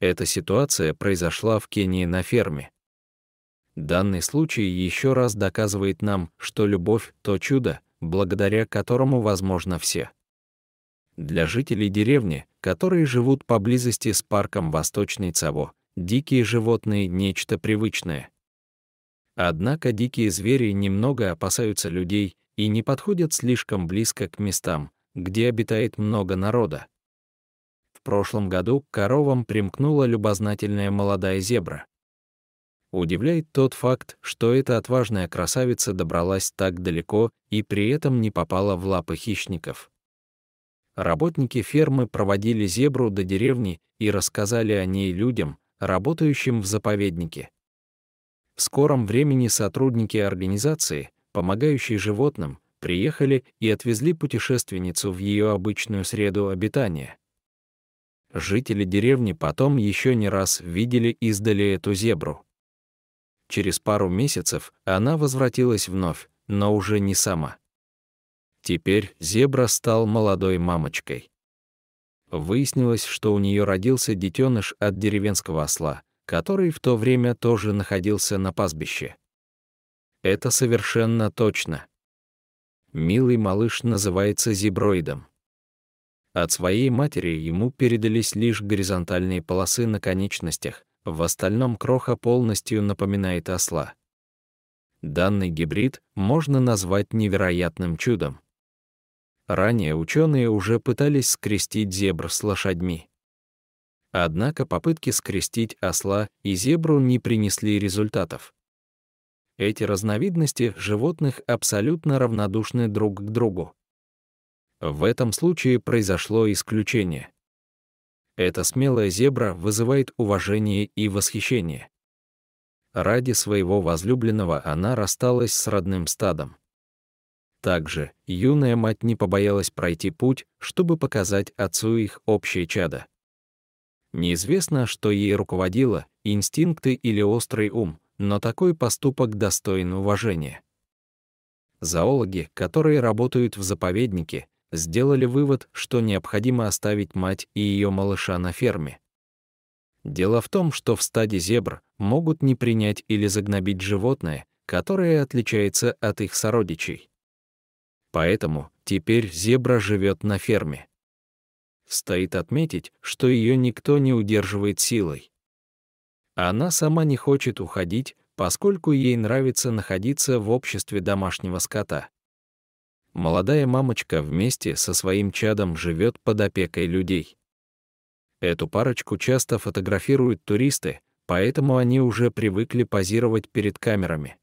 Эта ситуация произошла в Кении на ферме. Данный случай еще раз доказывает нам, что любовь — то чудо, благодаря которому возможно все. Для жителей деревни, которые живут поблизости с парком Восточный Цаво, дикие животные — нечто привычное. Однако дикие звери немного опасаются людей и не подходят слишком близко к местам, где обитает много народа прошлом году к коровам примкнула любознательная молодая зебра. Удивляет тот факт, что эта отважная красавица добралась так далеко и при этом не попала в лапы хищников. Работники фермы проводили зебру до деревни и рассказали о ней людям, работающим в заповеднике. В скором времени сотрудники организации, помогающие животным, приехали и отвезли путешественницу в ее обычную среду обитания. Жители деревни потом еще не раз видели издали эту зебру. Через пару месяцев она возвратилась вновь, но уже не сама. Теперь зебра стал молодой мамочкой. Выяснилось, что у нее родился детеныш от деревенского осла, который в то время тоже находился на пастбище. Это совершенно точно. Милый малыш называется зеброидом. От своей матери ему передались лишь горизонтальные полосы на конечностях, в остальном кроха полностью напоминает осла. Данный гибрид можно назвать невероятным чудом. Ранее ученые уже пытались скрестить зебр с лошадьми. Однако попытки скрестить осла и зебру не принесли результатов. Эти разновидности животных абсолютно равнодушны друг к другу, в этом случае произошло исключение. Эта смелая зебра вызывает уважение и восхищение. Ради своего возлюбленного она рассталась с родным стадом. Также юная мать не побоялась пройти путь, чтобы показать отцу их общее чадо. Неизвестно, что ей руководило, инстинкты или острый ум, но такой поступок достоин уважения. Зоологи, которые работают в заповеднике, сделали вывод, что необходимо оставить мать и ее малыша на ферме. Дело в том, что в стаде зебр могут не принять или загнобить животное, которое отличается от их сородичей. Поэтому теперь зебра живет на ферме. Стоит отметить, что ее никто не удерживает силой. Она сама не хочет уходить, поскольку ей нравится находиться в обществе домашнего скота молодая мамочка вместе со своим чадом живет под опекой людей. Эту парочку часто фотографируют туристы, поэтому они уже привыкли позировать перед камерами.